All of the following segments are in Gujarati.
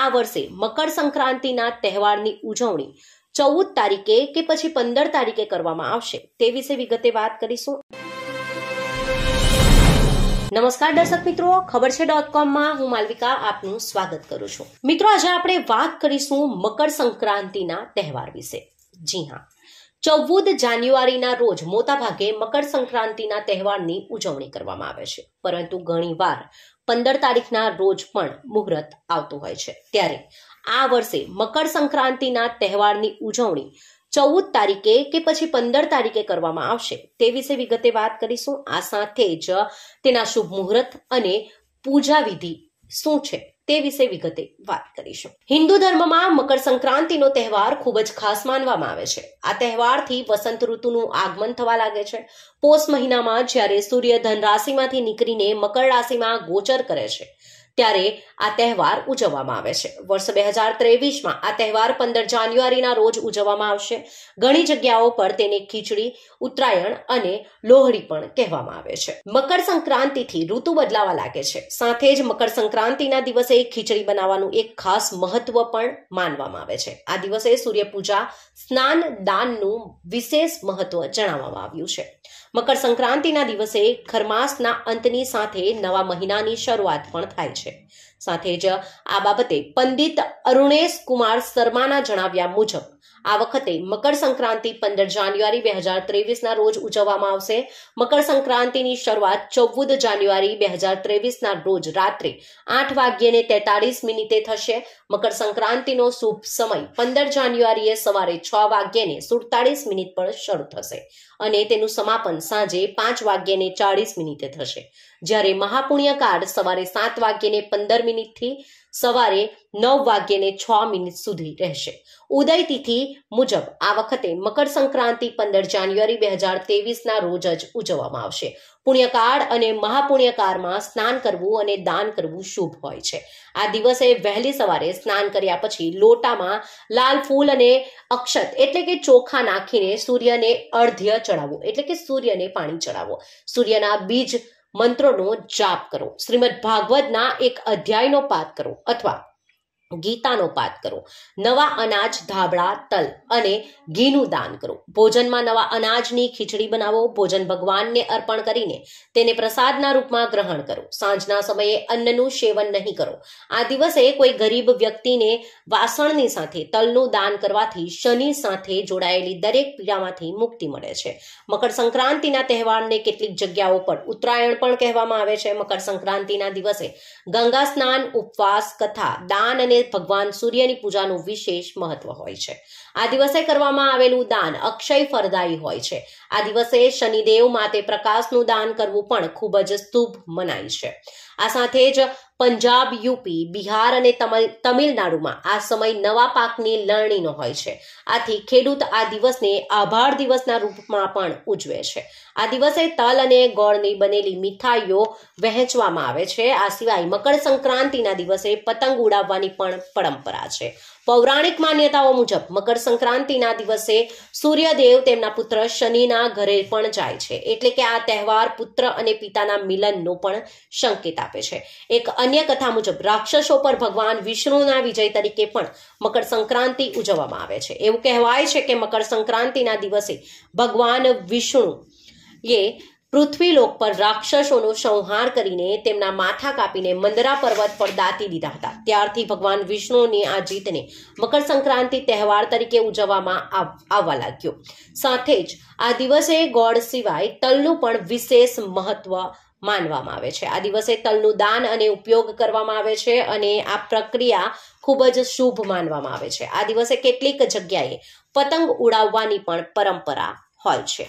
આ વર્ષે મકર સંક્રાંતિના તહેવારની ઉજવણી ચૌદ તારીખે કે પછી પંદર તારીખે કરવામાં આવશે તે વિશે વિગતે વાત કરીશું નમસ્કાર દર્શક મિત્રો ખબર છે ડોટ કોમમાં હું માલવિકા આપનું સ્વાગત કરું છું મિત્રો આજે આપણે વાત કરીશું મકર સંક્રાંતિના તહેવાર વિશે જી હા ચૌદ જાન્યુઆરીના રોજ મોટાભાગે મકર સંક્રાંતિના તહેવારની ઉજવણી કરવામાં આવે છે પરંતુ ઘણીવાર પંદર તારીખના રોજ પણ મુહૂર્ત આવતું હોય છે ત્યારે આ વર્ષે મકર સંક્રાંતિના તહેવારની ઉજવણી ચૌદ તારીખે કે પછી પંદર તારીખે કરવામાં આવશે તે વિશે વિગતે વાત કરીશું આ સાથે જ તેના શુભ મુહૂર્ત અને પૂજા વિધિ શું છે તે વિશે વિગતે વાત કરીશું હિન્દુ ધર્મમાં મકર સંક્રાંતિનો તહેવાર ખૂબ જ ખાસ માનવામાં આવે છે આ તહેવારથી વસંત ઋતુનું આગમન થવા લાગે છે પોષ મહિનામાં જ્યારે સૂર્ય ધન રાશિમાંથી નીકળીને મકર રાશિમાં ગોચર કરે છે ત્યારે આ તહેવાર ઉજવવામાં આવે છે વર્ષ બે હજાર ત્રેવીસમાં આ તહેવાર પંદર જાન્યુઆરીના રોજ ઉજવવામાં આવશે ઘણી જગ્યાઓ પર તેને ખીચડી ઉત્તરાયણ અને લોહડી પણ કહેવામાં આવે છે મકર સંક્રાંતિથી ઋતુ બદલાવા લાગે છે સાથે જ મકર સંક્રાંતિના દિવસે ખીચડી બનાવવાનું એક ખાસ મહત્વ પણ માનવામાં આવે છે આ દિવસે સૂર્યપૂજા સ્નાન દાનનું વિશેષ મહત્વ જણાવવામાં આવ્યું છે મકર સંક્રાંતિના દિવસે ખરમાસના અંતની સાથે નવા મહિનાની શરૂઆત પણ થાય છે છે સાથે જ આ બાબતે પંડિત અરુણેશ કુમાર શર્માના જણાવ્યા મુજબ આ વખતે મકર સંક્રાંતિ પંદર જાન્યુઆરી બે હજાર ત્રેવીસના રોજ ઉજવવામાં આવશે મકર સંક્રાંતિની શરૂઆત ચૌદ જાન્યુઆરી બે હજાર ત્રેવીસના રોજ રાત્રે આઠ વાગ્યે તેતાળીસ મિનિટે થશે મકર સંક્રાંતિનો શુભ સમય પંદર જાન્યુઆરીએ સવારે છ વાગ્યે સુડતાળીસ મિનિટ પર શરૂ થશે અને તેનું સમાપન સાંજે પાંચ વાગ્યે ચાળીસ મિનિટે થશે જ્યારે મહાપુણ્ય કાર્ડ સવારે સાત વાગ્યે પંદર મિનિટથી સવારે નવ વાગ્યે છ મિનિટ સુધી રહેશે ઉદય તિથિ મુજબ આ વખતે મકર સંક્રાંતિ પંદર જાન્યુઆરી બે હજાર તેવીસના રોજ જ ઉજવવામાં આવશે પુણ્યકાળ અને મહાપુણ્યકાળમાં સ્નાન કરવું અને દાન કરવું શુભ હોય છે આ દિવસે વહેલી સવારે સ્નાન કર્યા પછી લોટામાં લાલ ફૂલ અને અક્ષત એટલે કે ચોખા નાખીને સૂર્યને અર્ધ્ય ચડાવવું એટલે કે સૂર્યને પાણી ચડાવો સૂર્યના બીજ મંત્રોનો જાપ કરો શ્રીમદ ભાગવતના એક અધ્યાયનો પાઠ કરો અથવા ગીતાનો પાઠ કરો નવા અનાજ ધાબળા તલ અને ઘીનું દાન કરો ભોજનમાં નવા અનાજની ખીચડી બનાવો ભોજન ભગવાનને અર્પણ કરીને તેને પ્રસાદના રૂપમાં ગ્રહણ કરો સાંજના સમયે અન્નનું સેવન નહીં કરો આ દિવસે કોઈ ગરીબ વ્યક્તિને વાસણની સાથે તલનું દાન કરવાથી શનિ સાથે જોડાયેલી દરેક પીડામાંથી મુક્તિ મળે છે મકર સંક્રાંતિના તહેવારને કેટલીક જગ્યાઓ પર ઉત્તરાયણ પણ કહેવામાં આવે છે મકર સંક્રાંતિના દિવસે ગંગા સ્નાન ઉપવાસ કથા દાન અને ભગવાન સૂર્યની પૂજાનું વિશેષ મહત્વ હોય છે આ દિવસે કરવામાં આવેલું દાન અક્ષય ફરદાયી હોય છે આ દિવસે શનિદેવ માતે પ્રકાશનું દાન કરવું પણ ખૂબ જ શુભ મનાય છે આ સાથે જ પંજાબ યુપી બિહાર અને તમિલનાડુમાં આ સમય નવા પાકની લણણીનો હોય છે આથી ખેડૂત આ દિવસને આભાર દિવસના રૂપમાં પણ ઉજવે છે આ દિવસે તલ અને ગોળની બનેલી મીઠાઈઓ વહેંચવામાં આવે છે આ સિવાય મકર સંક્રાંતિના દિવસે પતંગ ઉડાવવાની પણ પરંપરા છે પૌરાણિક માન્યતાઓ મુજબ મકર સંક્રાંતિના દિવસે સૂર્યદેવ તેમના પુત્ર શનિના ઘરે પણ જાય છે એટલે કે આ તહેવાર પુત્ર અને પિતાના મિલનનો પણ સંકેત આપે છે એક અન્ય કથા મુજબ રાક્ષસો પર ભગવાન વિષ્ણુના વિજય તરીકે પણ મકર સંક્રાંતિ ઉજવવામાં આવે છે એવું કહેવાય છે કે મકર સંક્રાંતિના દિવસે ભગવાન વિષ્ણુ એ પૃથ્વીલોક પર રાક્ષસોનો સંહાર કરીને તેમના માથા કાપીને મંદરા પર્વત પર દાતી દીધા હતા ત્યારથી ભગવાન વિષ્ણુની આ જીતને મકર સંક્રાંતિ તહેવાર તરીકે ઉજવવામાં આવવા લાગ્યો સાથે જ આ દિવસે ગોળ સિવાય તલનું પણ વિશેષ મહત્વ માનવામાં આવે છે આ દિવસે તલનું દાન અને ઉપયોગ કરવામાં આવે છે અને આ પ્રક્રિયા ખૂબ જ શુભ માનવામાં આવે છે આ દિવસે કેટલીક જગ્યાએ પતંગ ઉડાવવાની પણ પરંપરા હોય છે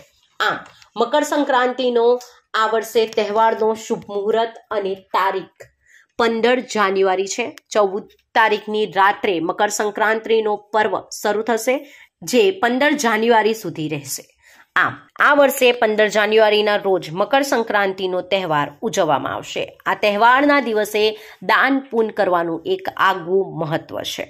આમ મકર સંક્રાંતિનો આ વર્ષે તહેવારનો શુભ મુહૂર્ત અને તારીખ પંદર જાન્યુઆરી છે ચૌદ તારીખની રાત્રે મકર સંક્રાંતિનો પર્વ શરૂ થશે જે પંદર જાન્યુઆરી સુધી રહેશે આમ આ વર્ષે પંદર જાન્યુઆરીના રોજ મકર સંક્રાંતિનો તહેવાર ઉજવવામાં આવશે આ તહેવારના દિવસે દાન પૂન કરવાનું એક આગવું મહત્વ છે